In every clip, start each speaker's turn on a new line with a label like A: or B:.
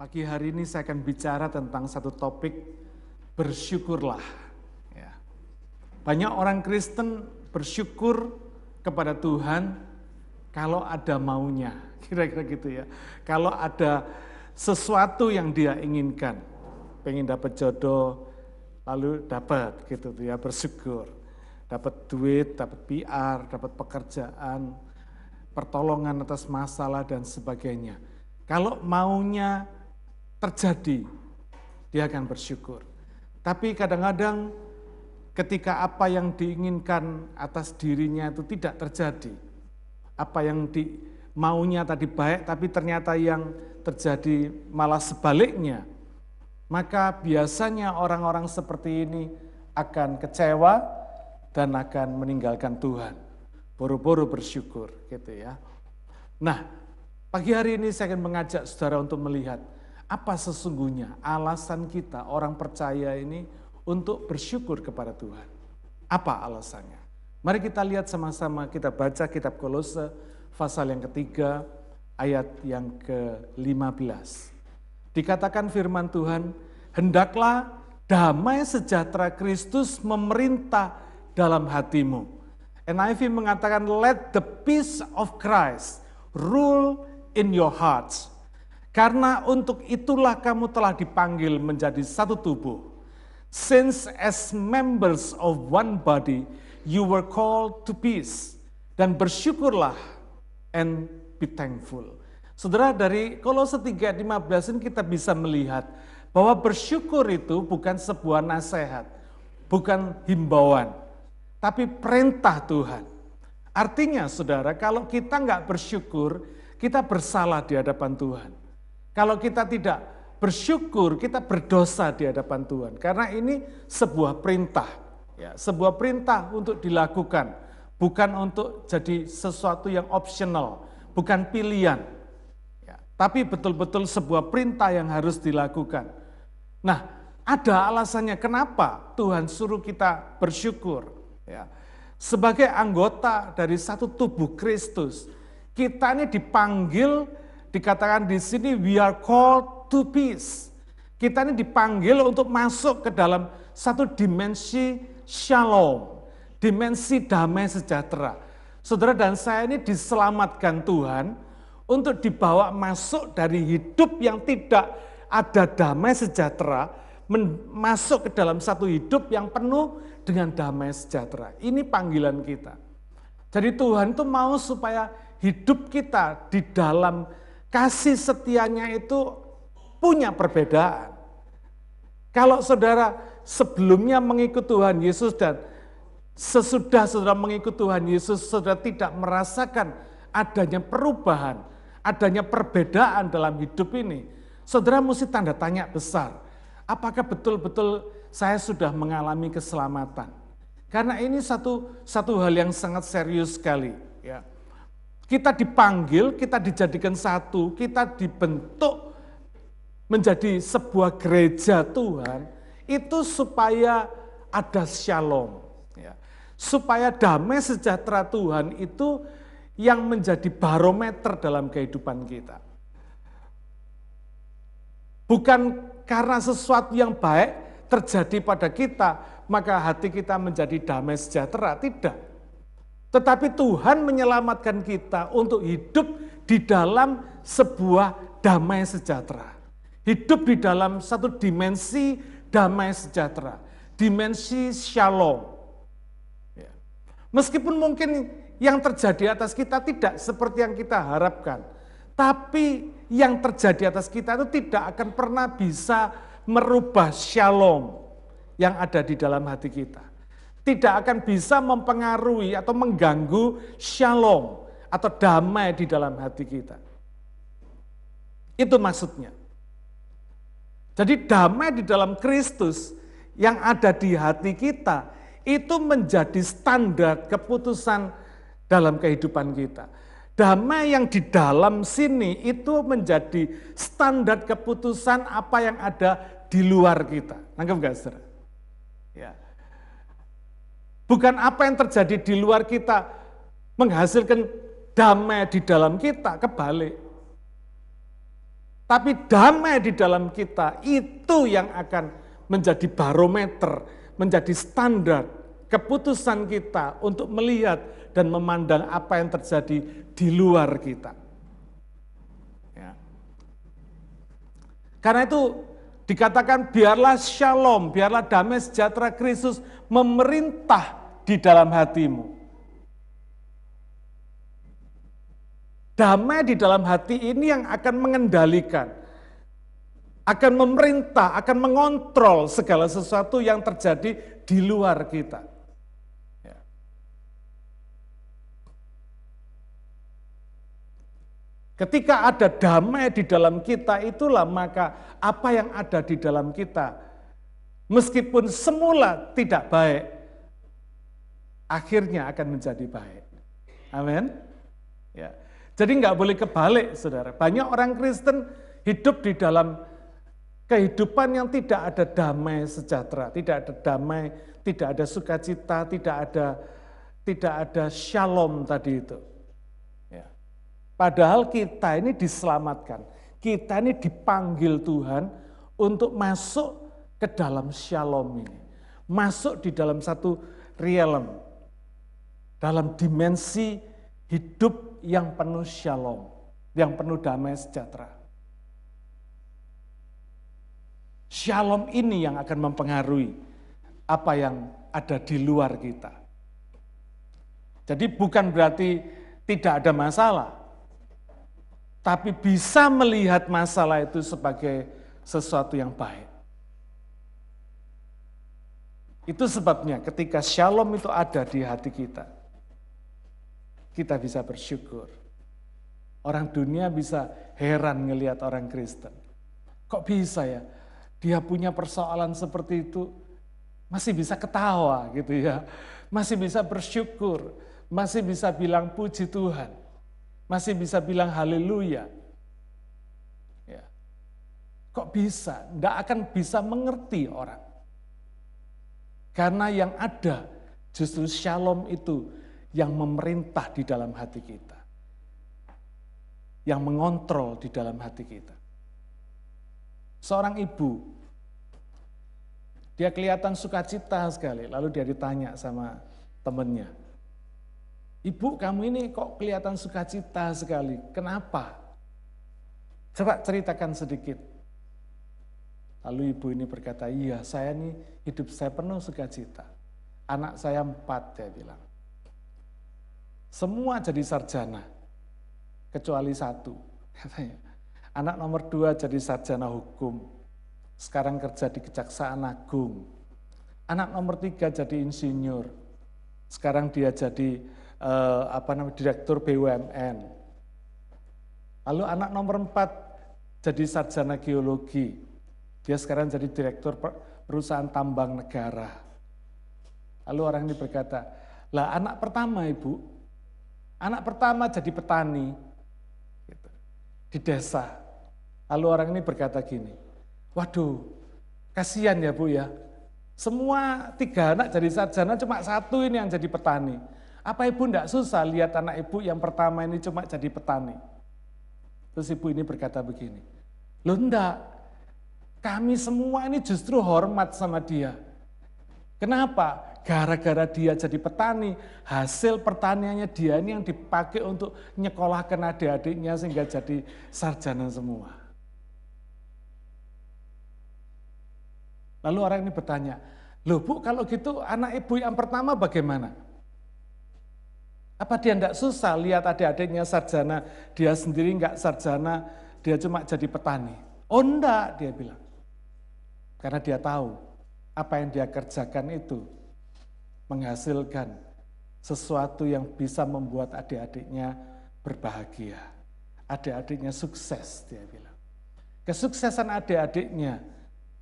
A: Pagi hari ini saya akan bicara tentang satu topik bersyukurlah. Ya. Banyak orang Kristen bersyukur kepada Tuhan kalau ada maunya, kira-kira gitu ya. Kalau ada sesuatu yang dia inginkan, pengen dapat jodoh, lalu dapat gitu ya bersyukur. Dapat duit, dapat PR, dapat pekerjaan, pertolongan atas masalah dan sebagainya. Kalau maunya terjadi, dia akan bersyukur. Tapi kadang-kadang ketika apa yang diinginkan atas dirinya itu tidak terjadi, apa yang di, maunya tadi baik tapi ternyata yang terjadi malah sebaliknya, maka biasanya orang-orang seperti ini akan kecewa dan akan meninggalkan Tuhan. Boro-boro bersyukur gitu ya. Nah, pagi hari ini saya ingin mengajak saudara untuk melihat apa sesungguhnya alasan kita orang percaya ini untuk bersyukur kepada Tuhan. Apa alasannya? Mari kita lihat sama-sama, kita baca kitab kolose pasal yang ketiga, ayat yang ke-15. Dikatakan firman Tuhan, hendaklah damai sejahtera Kristus memerintah dalam hatimu. NIV mengatakan, let the peace of Christ rule in your hearts karena untuk itulah kamu telah dipanggil menjadi satu tubuh. Since as members of one body, you were called to peace. Dan bersyukurlah and be thankful. Saudara, dari Kolose 3 15 ini kita bisa melihat bahwa bersyukur itu bukan sebuah nasihat, bukan himbauan, tapi perintah Tuhan. Artinya saudara, kalau kita nggak bersyukur, kita bersalah di hadapan Tuhan. Kalau kita tidak bersyukur, kita berdosa di hadapan Tuhan. Karena ini sebuah perintah, ya, sebuah perintah untuk dilakukan, bukan untuk jadi sesuatu yang optional, bukan pilihan. Ya, tapi betul-betul sebuah perintah yang harus dilakukan. Nah, ada alasannya kenapa Tuhan suruh kita bersyukur. Ya. Sebagai anggota dari satu tubuh Kristus, kita ini dipanggil dikatakan di sini we are called to peace. Kita ini dipanggil untuk masuk ke dalam satu dimensi shalom, dimensi damai sejahtera. Saudara dan saya ini diselamatkan Tuhan untuk dibawa masuk dari hidup yang tidak ada damai sejahtera masuk ke dalam satu hidup yang penuh dengan damai sejahtera. Ini panggilan kita. Jadi Tuhan itu mau supaya hidup kita di dalam kasih setianya itu punya perbedaan. Kalau saudara sebelumnya mengikut Tuhan Yesus dan sesudah saudara mengikut Tuhan Yesus, saudara tidak merasakan adanya perubahan, adanya perbedaan dalam hidup ini, saudara mesti tanda tanya besar. Apakah betul-betul saya sudah mengalami keselamatan? Karena ini satu satu hal yang sangat serius sekali. Ya. Kita dipanggil, kita dijadikan satu, kita dibentuk menjadi sebuah gereja Tuhan, itu supaya ada shalom. Ya. Supaya damai sejahtera Tuhan itu yang menjadi barometer dalam kehidupan kita. Bukan karena sesuatu yang baik terjadi pada kita, maka hati kita menjadi damai sejahtera. Tidak. Tetapi Tuhan menyelamatkan kita untuk hidup di dalam sebuah damai sejahtera. Hidup di dalam satu dimensi damai sejahtera. Dimensi shalom. Ya. Meskipun mungkin yang terjadi atas kita tidak seperti yang kita harapkan. Tapi yang terjadi atas kita itu tidak akan pernah bisa merubah shalom yang ada di dalam hati kita tidak akan bisa mempengaruhi atau mengganggu shalom atau damai di dalam hati kita. Itu maksudnya. Jadi damai di dalam Kristus yang ada di hati kita itu menjadi standar keputusan dalam kehidupan kita. Damai yang di dalam sini itu menjadi standar keputusan apa yang ada di luar kita. Nangkep gak, saudara? Ya. Bukan apa yang terjadi di luar kita menghasilkan damai di dalam kita, kebalik. Tapi damai di dalam kita itu yang akan menjadi barometer, menjadi standar keputusan kita untuk melihat dan memandang apa yang terjadi di luar kita. Ya. Karena itu dikatakan biarlah shalom, biarlah damai sejahtera Kristus memerintah di dalam hatimu. Damai di dalam hati ini yang akan mengendalikan, akan memerintah, akan mengontrol segala sesuatu yang terjadi di luar kita. Ya. Ketika ada damai di dalam kita, itulah maka apa yang ada di dalam kita, meskipun semula tidak baik, akhirnya akan menjadi baik. Amin. Ya. Jadi nggak boleh kebalik, saudara. Banyak orang Kristen hidup di dalam kehidupan yang tidak ada damai sejahtera, tidak ada damai, tidak ada sukacita, tidak ada tidak ada shalom tadi itu. Ya. Padahal kita ini diselamatkan, kita ini dipanggil Tuhan untuk masuk ke dalam shalom ini, masuk di dalam satu realm dalam dimensi hidup yang penuh shalom, yang penuh damai sejahtera. Shalom ini yang akan mempengaruhi apa yang ada di luar kita. Jadi bukan berarti tidak ada masalah, tapi bisa melihat masalah itu sebagai sesuatu yang baik. Itu sebabnya ketika shalom itu ada di hati kita, kita bisa bersyukur. Orang dunia bisa heran ngelihat orang Kristen. Kok bisa ya? Dia punya persoalan seperti itu, masih bisa ketawa gitu ya. Masih bisa bersyukur, masih bisa bilang puji Tuhan. Masih bisa bilang haleluya. Ya. Kok bisa? Tidak akan bisa mengerti orang. Karena yang ada justru shalom itu yang memerintah di dalam hati kita, yang mengontrol di dalam hati kita. Seorang ibu, dia kelihatan sukacita sekali, lalu dia ditanya sama temennya, Ibu kamu ini kok kelihatan sukacita sekali, kenapa? Coba ceritakan sedikit. Lalu ibu ini berkata, iya saya ini hidup saya penuh sukacita. Anak saya empat, dia bilang. Semua jadi sarjana, kecuali satu. Anak nomor dua jadi sarjana hukum, sekarang kerja di Kejaksaan Agung. Anak nomor tiga jadi insinyur, sekarang dia jadi eh, apa namanya direktur BUMN. Lalu anak nomor empat jadi sarjana geologi, dia sekarang jadi direktur perusahaan tambang negara. Lalu orang ini berkata, lah anak pertama ibu Anak pertama jadi petani gitu, di desa. Lalu orang ini berkata gini, waduh kasihan ya bu ya, semua tiga anak jadi sarjana cuma satu ini yang jadi petani. Apa ibu tidak susah lihat anak ibu yang pertama ini cuma jadi petani? Terus ibu ini berkata begini, lo enggak, kami semua ini justru hormat sama dia. Kenapa? Gara-gara dia jadi petani, hasil pertaniannya dia ini yang dipakai untuk nyekolahkan adik-adiknya sehingga jadi sarjana semua. Lalu orang ini bertanya, loh bu kalau gitu anak ibu yang pertama bagaimana? Apa dia tidak susah lihat adik-adiknya sarjana, dia sendiri nggak sarjana, dia cuma jadi petani? Oh enggak, dia bilang. Karena dia tahu apa yang dia kerjakan itu menghasilkan sesuatu yang bisa membuat adik-adiknya berbahagia. Adik-adiknya sukses, dia bilang. Kesuksesan adik-adiknya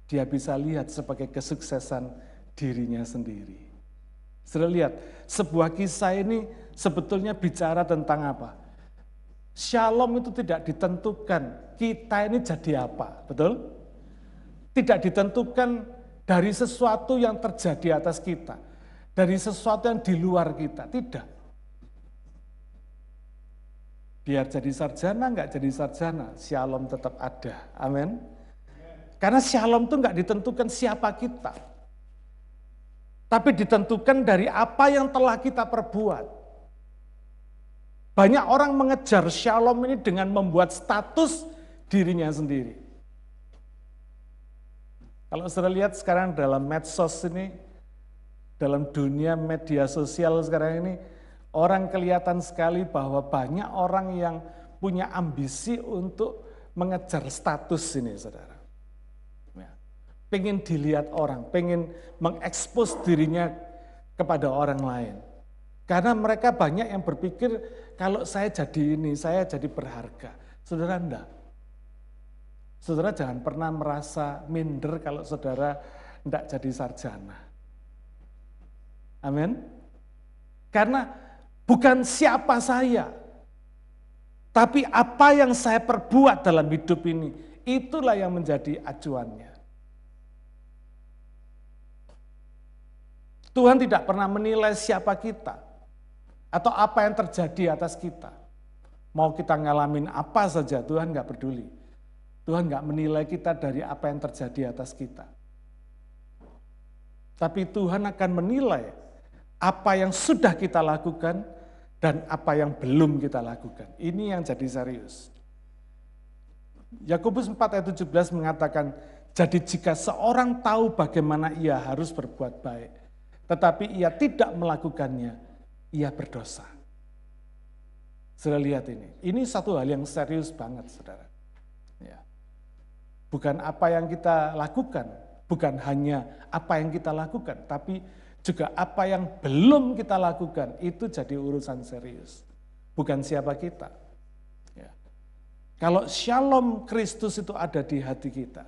A: dia bisa lihat sebagai kesuksesan dirinya sendiri. Sudah lihat, sebuah kisah ini sebetulnya bicara tentang apa? Shalom itu tidak ditentukan kita ini jadi apa, betul? Tidak ditentukan dari sesuatu yang terjadi atas kita dari sesuatu yang di luar kita. Tidak. Biar jadi sarjana, nggak jadi sarjana, shalom tetap ada. Amin. Karena shalom itu nggak ditentukan siapa kita. Tapi ditentukan dari apa yang telah kita perbuat. Banyak orang mengejar shalom ini dengan membuat status dirinya sendiri. Kalau sudah lihat sekarang dalam medsos ini, dalam dunia media sosial sekarang ini orang kelihatan sekali bahwa banyak orang yang punya ambisi untuk mengejar status ini saudara. Ya. Pengen dilihat orang, pengen mengekspos dirinya kepada orang lain. Karena mereka banyak yang berpikir kalau saya jadi ini, saya jadi berharga. Saudara enggak. Saudara jangan pernah merasa minder kalau saudara enggak jadi sarjana Amin. Karena bukan siapa saya, tapi apa yang saya perbuat dalam hidup ini, itulah yang menjadi acuannya. Tuhan tidak pernah menilai siapa kita atau apa yang terjadi atas kita. Mau kita ngalamin apa saja, Tuhan nggak peduli. Tuhan nggak menilai kita dari apa yang terjadi atas kita. Tapi Tuhan akan menilai apa yang sudah kita lakukan dan apa yang belum kita lakukan. Ini yang jadi serius. Yakobus 4 ayat 17 mengatakan, jadi jika seorang tahu bagaimana ia harus berbuat baik, tetapi ia tidak melakukannya, ia berdosa. Sudah lihat ini, ini satu hal yang serius banget saudara. Ya. Bukan apa yang kita lakukan, bukan hanya apa yang kita lakukan, tapi juga apa yang belum kita lakukan itu jadi urusan serius. Bukan siapa kita. Ya. Kalau shalom Kristus itu ada di hati kita,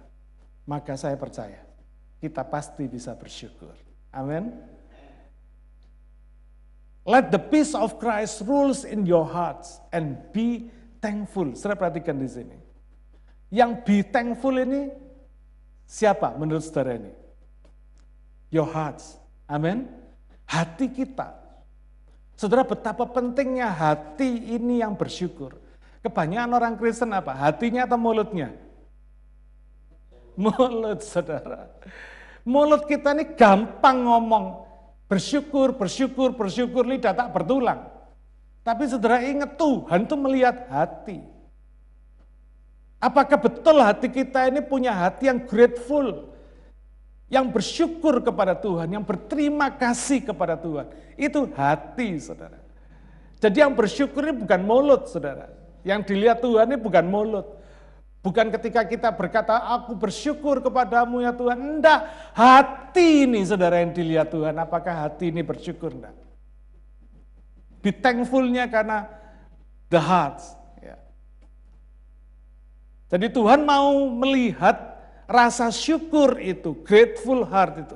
A: maka saya percaya kita pasti bisa bersyukur. Amin. Let the peace of Christ rules in your hearts and be thankful. Saya perhatikan di sini. Yang be thankful ini siapa menurut saudara ini? Your hearts. Amin. Hati kita. Saudara betapa pentingnya hati ini yang bersyukur. Kebanyakan orang Kristen apa? Hatinya atau mulutnya? Mulut saudara. Mulut kita ini gampang ngomong. Bersyukur, bersyukur, bersyukur, lidah tak bertulang. Tapi saudara ingat Tuhan itu melihat hati. Apakah betul hati kita ini punya hati yang grateful? yang bersyukur kepada Tuhan, yang berterima kasih kepada Tuhan. Itu hati, saudara. Jadi yang bersyukur ini bukan mulut, saudara. Yang dilihat Tuhan ini bukan mulut. Bukan ketika kita berkata, aku bersyukur kepadamu ya Tuhan. Enggak, hati ini saudara yang dilihat Tuhan. Apakah hati ini bersyukur? Enggak. Be thankfulnya karena the heart. Ya. Jadi Tuhan mau melihat Rasa syukur itu, grateful heart itu,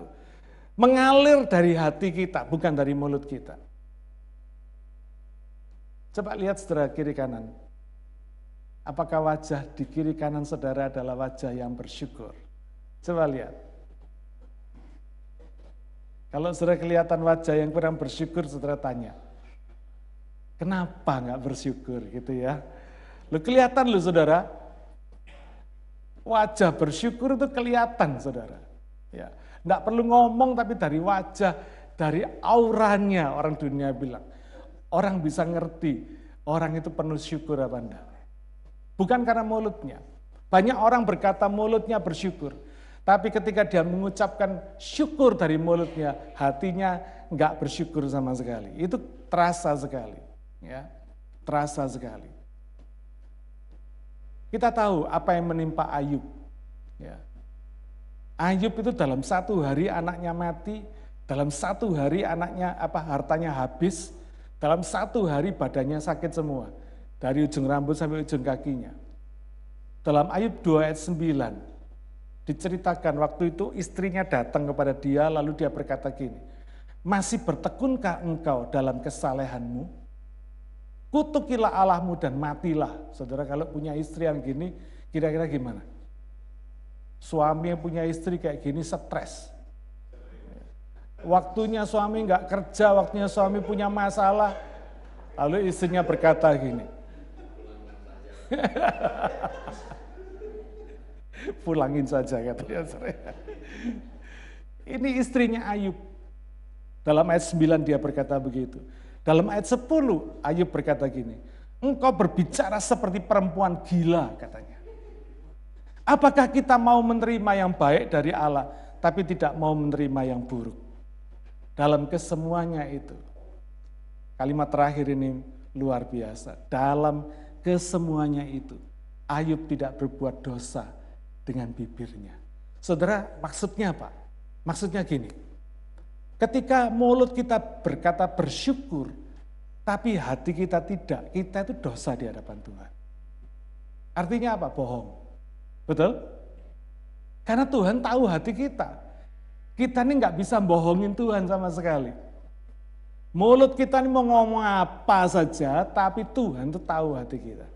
A: mengalir dari hati kita, bukan dari mulut kita. Coba lihat saudara kiri kanan. Apakah wajah di kiri kanan saudara adalah wajah yang bersyukur? Coba lihat. Kalau saudara kelihatan wajah yang kurang bersyukur, saudara tanya, kenapa nggak bersyukur gitu ya? Lu kelihatan lu saudara, Wajah bersyukur itu kelihatan saudara. Ya, nggak perlu ngomong tapi dari wajah, dari auranya orang dunia bilang. Orang bisa ngerti, orang itu penuh syukur apa enggak. Bukan karena mulutnya. Banyak orang berkata mulutnya bersyukur. Tapi ketika dia mengucapkan syukur dari mulutnya, hatinya nggak bersyukur sama sekali. Itu terasa sekali, ya, terasa sekali. Kita tahu apa yang menimpa Ayub. Ya. Ayub itu dalam satu hari anaknya mati, dalam satu hari anaknya apa hartanya habis, dalam satu hari badannya sakit semua, dari ujung rambut sampai ujung kakinya. Dalam Ayub 2 ayat 9, diceritakan waktu itu istrinya datang kepada dia lalu dia berkata gini, masih bertekunkah engkau dalam kesalehanmu? kutukilah Allahmu dan matilah. Saudara kalau punya istri yang gini, kira-kira gimana? Suami yang punya istri kayak gini stres. Waktunya suami nggak kerja, waktunya suami punya masalah. Lalu istrinya berkata gini, pulangin saja katanya. Ini istrinya Ayub. Dalam ayat 9 dia berkata begitu. Dalam ayat 10 Ayub berkata gini, engkau berbicara seperti perempuan gila katanya. Apakah kita mau menerima yang baik dari Allah tapi tidak mau menerima yang buruk? Dalam kesemuanya itu. Kalimat terakhir ini luar biasa. Dalam kesemuanya itu Ayub tidak berbuat dosa dengan bibirnya. Saudara, maksudnya apa? Maksudnya gini, Ketika mulut kita berkata bersyukur, tapi hati kita tidak, kita itu dosa di hadapan Tuhan. Artinya apa? Bohong. Betul? Karena Tuhan tahu hati kita. Kita ini nggak bisa bohongin Tuhan sama sekali. Mulut kita ini mau ngomong apa saja, tapi Tuhan itu tahu hati kita.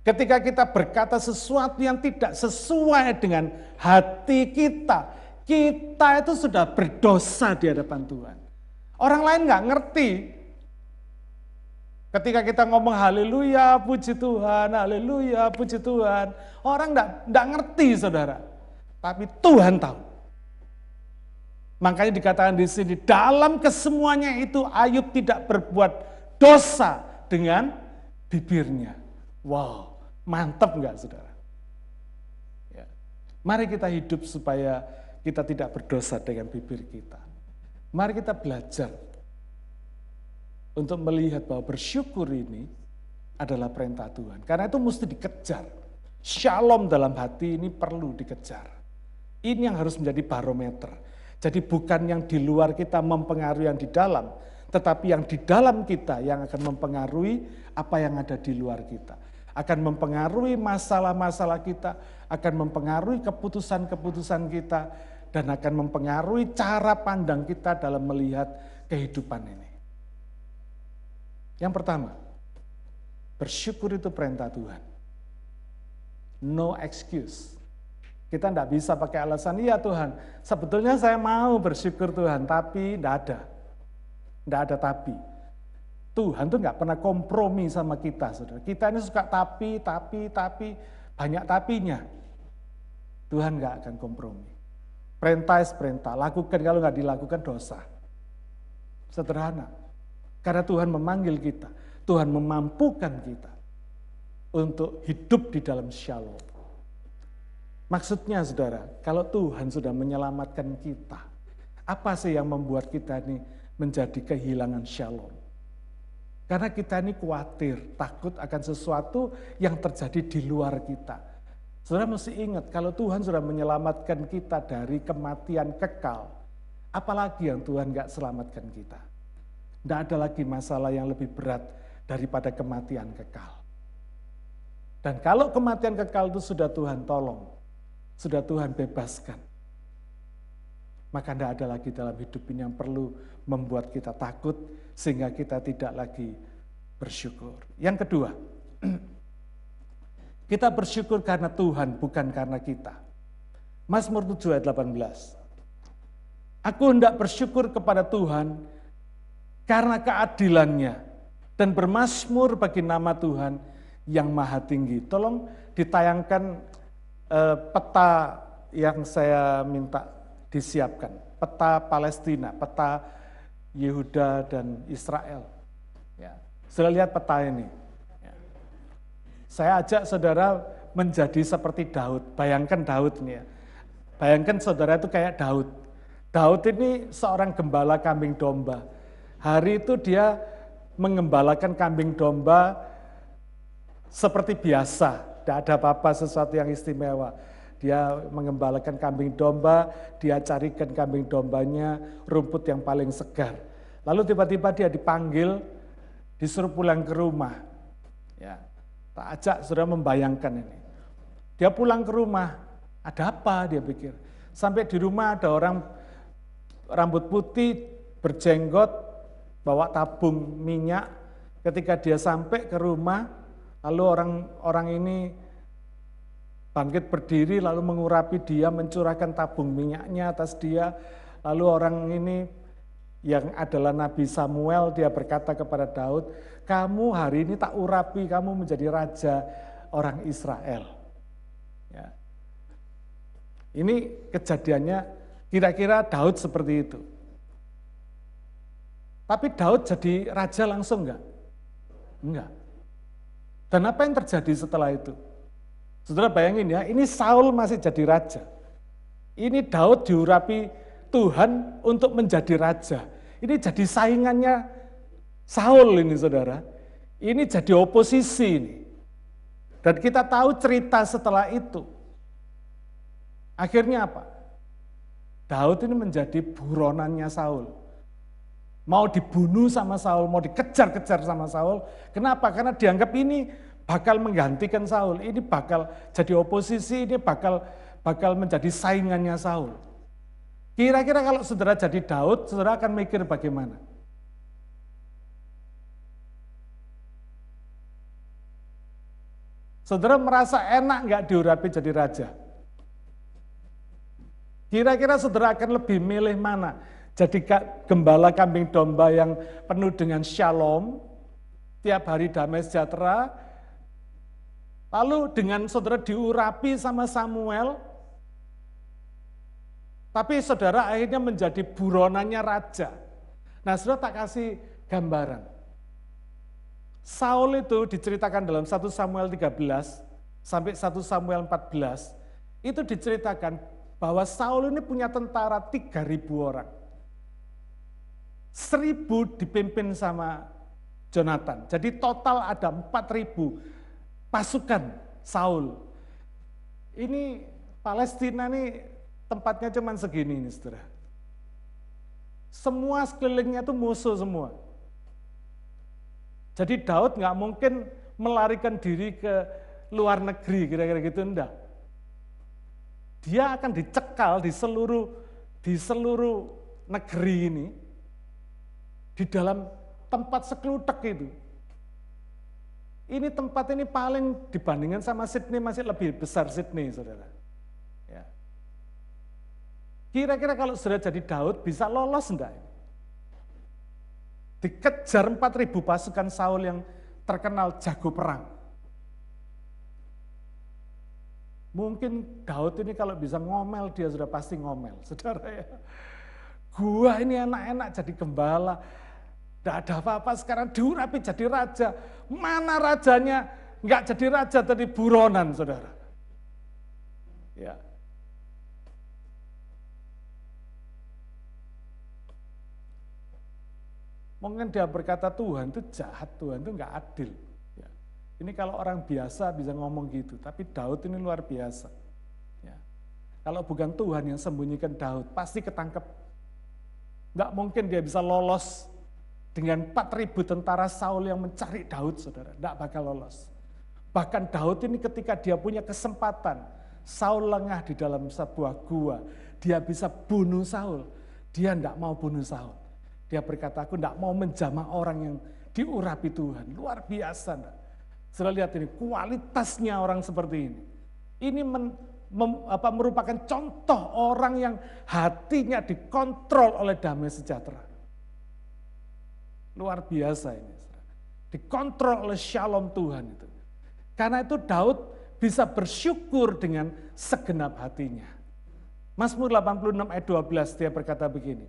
A: Ketika kita berkata sesuatu yang tidak sesuai dengan hati kita, kita itu sudah berdosa di hadapan Tuhan. Orang lain nggak ngerti. Ketika kita ngomong haleluya, puji Tuhan, haleluya, puji Tuhan. Orang nggak ngerti saudara. Tapi Tuhan tahu. Makanya dikatakan di sini, dalam kesemuanya itu Ayub tidak berbuat dosa dengan bibirnya. Wow, mantap nggak saudara? Ya. Mari kita hidup supaya kita tidak berdosa dengan bibir kita. Mari kita belajar untuk melihat bahwa bersyukur ini adalah perintah Tuhan. Karena itu mesti dikejar. Shalom dalam hati ini perlu dikejar. Ini yang harus menjadi barometer. Jadi bukan yang di luar kita mempengaruhi yang di dalam, tetapi yang di dalam kita yang akan mempengaruhi apa yang ada di luar kita. Akan mempengaruhi masalah-masalah kita, akan mempengaruhi keputusan-keputusan kita, dan akan mempengaruhi cara pandang kita dalam melihat kehidupan ini. Yang pertama, bersyukur itu perintah Tuhan. No excuse. Kita tidak bisa pakai alasan, iya Tuhan, sebetulnya saya mau bersyukur Tuhan, tapi tidak ada. Tidak ada tapi. Tuhan tuh nggak pernah kompromi sama kita, saudara. Kita ini suka tapi, tapi, tapi, banyak tapinya. Tuhan nggak akan kompromi. Perintah is perintah, lakukan kalau nggak dilakukan dosa. Sederhana. Karena Tuhan memanggil kita, Tuhan memampukan kita untuk hidup di dalam shalom. Maksudnya saudara, kalau Tuhan sudah menyelamatkan kita, apa sih yang membuat kita ini menjadi kehilangan shalom? Karena kita ini khawatir, takut akan sesuatu yang terjadi di luar kita Saudara mesti ingat kalau Tuhan sudah menyelamatkan kita dari kematian kekal, apalagi yang Tuhan nggak selamatkan kita. Tidak ada lagi masalah yang lebih berat daripada kematian kekal. Dan kalau kematian kekal itu sudah Tuhan tolong, sudah Tuhan bebaskan, maka tidak ada lagi dalam hidup ini yang perlu membuat kita takut sehingga kita tidak lagi bersyukur. Yang kedua, Kita bersyukur karena Tuhan, bukan karena kita. Mazmur 7 ayat 18. Aku hendak bersyukur kepada Tuhan karena keadilannya dan bermasmur bagi nama Tuhan yang maha tinggi. Tolong ditayangkan eh, peta yang saya minta disiapkan. Peta Palestina, peta Yehuda dan Israel. Ya. Sudah lihat peta ini. Saya ajak saudara menjadi seperti Daud. Bayangkan Daud nih ya. Bayangkan saudara itu kayak Daud. Daud ini seorang gembala kambing domba. Hari itu dia mengembalakan kambing domba seperti biasa. Tidak ada apa-apa sesuatu yang istimewa. Dia mengembalakan kambing domba, dia carikan kambing dombanya rumput yang paling segar. Lalu tiba-tiba dia dipanggil, disuruh pulang ke rumah. Ya. Tak ajak sudah membayangkan ini. Dia pulang ke rumah, ada apa dia pikir. Sampai di rumah ada orang rambut putih, berjenggot, bawa tabung minyak. Ketika dia sampai ke rumah, lalu orang orang ini bangkit berdiri lalu mengurapi dia, mencurahkan tabung minyaknya atas dia. Lalu orang ini yang adalah Nabi Samuel dia berkata kepada Daud, kamu hari ini tak urapi kamu menjadi raja orang Israel. Ya. Ini kejadiannya kira-kira Daud seperti itu. Tapi Daud jadi raja langsung enggak? Enggak. Dan apa yang terjadi setelah itu? Saudara bayangin ya, ini Saul masih jadi raja. Ini Daud diurapi Tuhan untuk menjadi raja. Ini jadi saingannya Saul ini saudara, ini jadi oposisi ini. Dan kita tahu cerita setelah itu. Akhirnya apa? Daud ini menjadi buronannya Saul. Mau dibunuh sama Saul, mau dikejar-kejar sama Saul. Kenapa? Karena dianggap ini bakal menggantikan Saul. Ini bakal jadi oposisi, ini bakal bakal menjadi saingannya Saul. Kira-kira kalau saudara jadi Daud, saudara akan mikir bagaimana? Saudara merasa enak nggak diurapi jadi raja? Kira-kira saudara akan lebih milih mana? Jadi gembala kambing domba yang penuh dengan shalom, tiap hari damai sejahtera, lalu dengan saudara diurapi sama Samuel, tapi saudara akhirnya menjadi buronannya raja. Nah saudara tak kasih gambaran. Saul itu diceritakan dalam 1 Samuel 13 sampai 1 Samuel 14 itu diceritakan bahwa Saul ini punya tentara 3000 orang. 1000 dipimpin sama Jonathan. Jadi total ada 4000 pasukan Saul. Ini Palestina ini tempatnya cuman segini ini saudara. Semua sekelilingnya itu musuh semua. Jadi Daud nggak mungkin melarikan diri ke luar negeri kira-kira gitu enggak. Dia akan dicekal di seluruh di seluruh negeri ini di dalam tempat seklutek itu. Ini tempat ini paling dibandingkan sama Sydney masih lebih besar Sydney, saudara. Ya. Kira-kira kalau sudah jadi Daud bisa lolos enggak? Dikejar 4000 pasukan Saul yang terkenal jago perang. Mungkin Daud ini kalau bisa ngomel, dia sudah pasti ngomel. Saudara ya, gua ini enak-enak jadi gembala. Tidak ada apa-apa, sekarang diurapi jadi raja. Mana rajanya? Enggak jadi raja, tadi buronan saudara. Ya, Mungkin dia berkata Tuhan itu jahat, Tuhan itu nggak adil. Ya. Ini kalau orang biasa bisa ngomong gitu, tapi Daud ini luar biasa. Ya. Kalau bukan Tuhan yang sembunyikan Daud, pasti ketangkep. Nggak mungkin dia bisa lolos dengan ribu tentara Saul yang mencari Daud, saudara. Nggak bakal lolos. Bahkan Daud ini ketika dia punya kesempatan, Saul lengah di dalam sebuah gua. Dia bisa bunuh Saul. Dia tidak mau bunuh Saul. Dia berkata, aku tidak mau menjamah orang yang diurapi Tuhan. Luar biasa. Sudah lihat ini, kualitasnya orang seperti ini. Ini men, mem, apa, merupakan contoh orang yang hatinya dikontrol oleh damai sejahtera. Luar biasa ini. Dikontrol oleh shalom Tuhan itu. Karena itu Daud bisa bersyukur dengan segenap hatinya. Mazmur 86 ayat 12 dia berkata begini.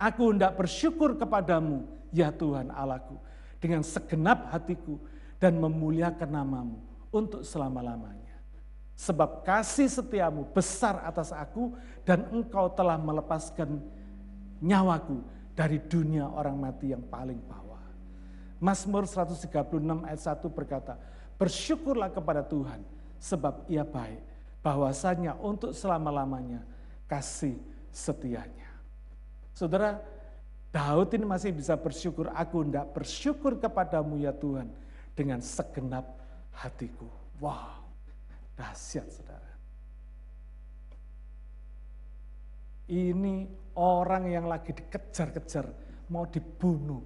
A: Aku hendak bersyukur kepadamu, ya Tuhan Allahku, dengan segenap hatiku dan memuliakan namamu untuk selama-lamanya. Sebab kasih setiamu besar atas aku dan engkau telah melepaskan nyawaku dari dunia orang mati yang paling bawah. Mazmur 136 ayat 1 berkata, Bersyukurlah kepada Tuhan sebab ia baik, bahwasanya untuk selama-lamanya kasih setianya. Saudara, Daud ini masih bisa bersyukur, aku tidak bersyukur kepadamu ya Tuhan dengan segenap hatiku. Wow, dahsyat saudara. Ini orang yang lagi dikejar-kejar, mau dibunuh,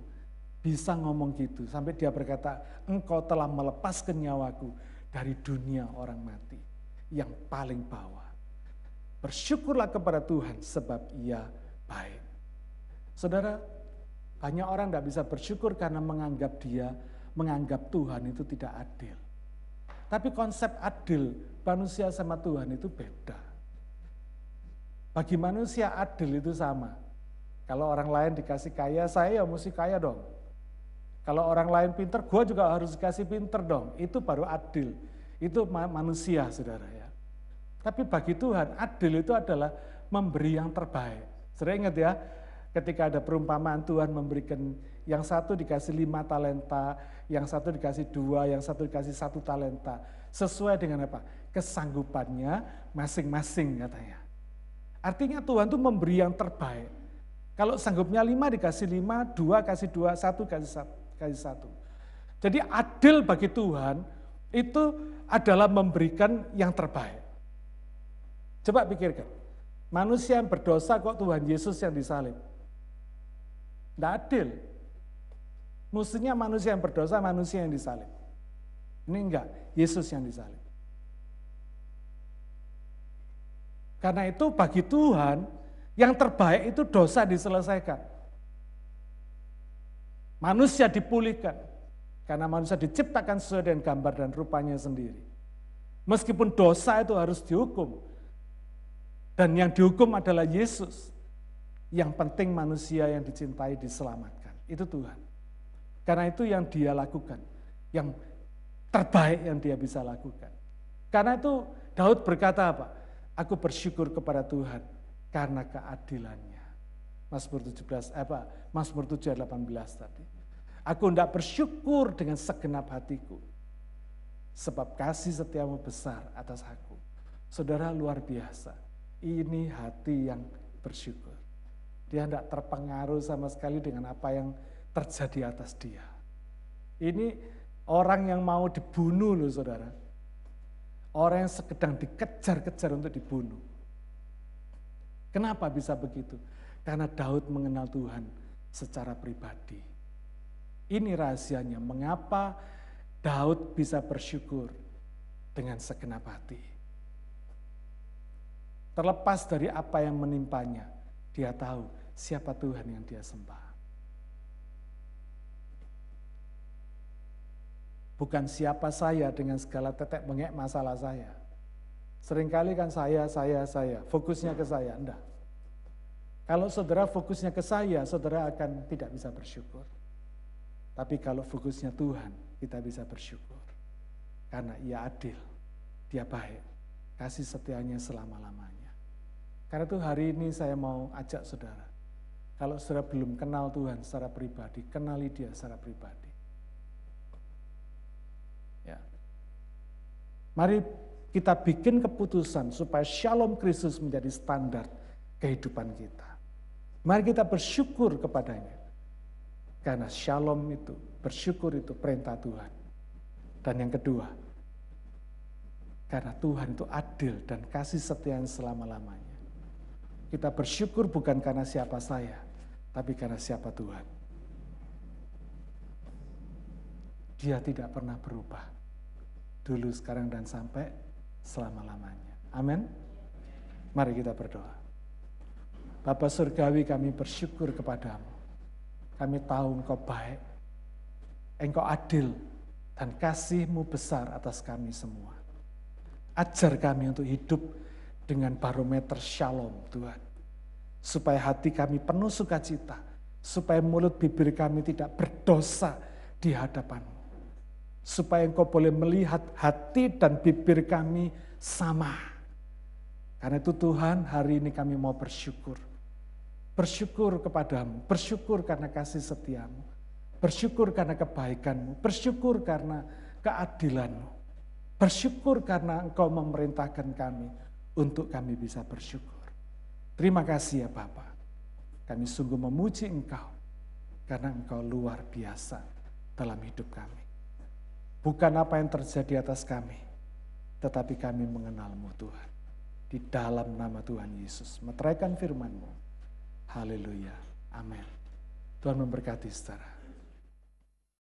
A: bisa ngomong gitu. Sampai dia berkata, engkau telah melepaskan nyawaku dari dunia orang mati yang paling bawah. Bersyukurlah kepada Tuhan sebab ia baik. Saudara, banyak orang tidak bisa bersyukur karena menganggap dia, menganggap Tuhan itu tidak adil. Tapi konsep adil manusia sama Tuhan itu beda. Bagi manusia adil itu sama. Kalau orang lain dikasih kaya, saya ya mesti kaya dong. Kalau orang lain pinter, gue juga harus dikasih pinter dong. Itu baru adil. Itu manusia, saudara ya. Tapi bagi Tuhan, adil itu adalah memberi yang terbaik. Sering ingat ya, ketika ada perumpamaan Tuhan memberikan yang satu dikasih lima talenta, yang satu dikasih dua, yang satu dikasih satu talenta. Sesuai dengan apa? Kesanggupannya masing-masing katanya. Artinya Tuhan tuh memberi yang terbaik. Kalau sanggupnya lima dikasih lima, dua kasih dua, satu kasih satu. Kasih satu. Jadi adil bagi Tuhan itu adalah memberikan yang terbaik. Coba pikirkan, manusia yang berdosa kok Tuhan Yesus yang disalib. Tidak adil. Mestinya manusia yang berdosa, manusia yang disalib. Ini enggak, Yesus yang disalib. Karena itu bagi Tuhan, yang terbaik itu dosa diselesaikan. Manusia dipulihkan. Karena manusia diciptakan sesuai dengan gambar dan rupanya sendiri. Meskipun dosa itu harus dihukum. Dan yang dihukum adalah Yesus. Yang penting manusia yang dicintai diselamatkan. Itu Tuhan. Karena itu yang dia lakukan. Yang terbaik yang dia bisa lakukan. Karena itu Daud berkata apa? Aku bersyukur kepada Tuhan karena keadilannya. Mazmur 17 eh, apa? Mazmur 7 18 tadi. Aku hendak bersyukur dengan segenap hatiku. Sebab kasih setiamu besar atas aku. Saudara luar biasa. Ini hati yang bersyukur. Dia tidak terpengaruh sama sekali dengan apa yang terjadi atas dia. Ini orang yang mau dibunuh loh saudara. Orang yang sedang dikejar-kejar untuk dibunuh. Kenapa bisa begitu? Karena Daud mengenal Tuhan secara pribadi. Ini rahasianya mengapa Daud bisa bersyukur dengan segenap hati. Terlepas dari apa yang menimpanya, dia tahu siapa Tuhan yang dia sembah. Bukan siapa saya dengan segala tetek mengek masalah saya. Seringkali kan saya, saya, saya. Fokusnya ke saya, enggak. Kalau saudara fokusnya ke saya, saudara akan tidak bisa bersyukur. Tapi kalau fokusnya Tuhan, kita bisa bersyukur. Karena ia adil, dia baik, kasih setianya selama-lamanya. Karena itu hari ini saya mau ajak saudara kalau saudara belum kenal Tuhan secara pribadi, kenali dia secara pribadi. Ya. Mari kita bikin keputusan supaya shalom Kristus menjadi standar kehidupan kita. Mari kita bersyukur kepadanya. Karena shalom itu, bersyukur itu perintah Tuhan. Dan yang kedua, karena Tuhan itu adil dan kasih setia selama-lamanya. Kita bersyukur bukan karena siapa saya, tapi karena siapa Tuhan. Dia tidak pernah berubah. Dulu, sekarang, dan sampai selama-lamanya. Amin. Mari kita berdoa. Bapak Surgawi kami bersyukur kepadamu. Kami tahu engkau baik, engkau adil, dan kasihmu besar atas kami semua. Ajar kami untuk hidup dengan barometer shalom Tuhan. Supaya hati kami penuh sukacita, supaya mulut bibir kami tidak berdosa di hadapanmu. Supaya engkau boleh melihat hati dan bibir kami sama. Karena itu Tuhan hari ini kami mau bersyukur. Bersyukur kepadamu, bersyukur karena kasih setiamu. Bersyukur karena kebaikanmu, bersyukur karena keadilanmu. Bersyukur karena engkau memerintahkan kami untuk kami bisa bersyukur. Terima kasih ya Bapa. Kami sungguh memuji Engkau karena Engkau luar biasa dalam hidup kami. Bukan apa yang terjadi atas kami, tetapi kami mengenalmu Tuhan. Di dalam nama Tuhan Yesus, meteraikan FirmanMu, mu Haleluya. Amin. Tuhan memberkati saudara.